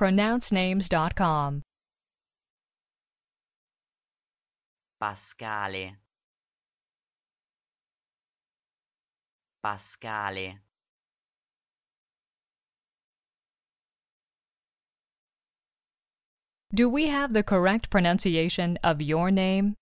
pronouncenames.com. Pascale Pascale Do we have the correct pronunciation of your name?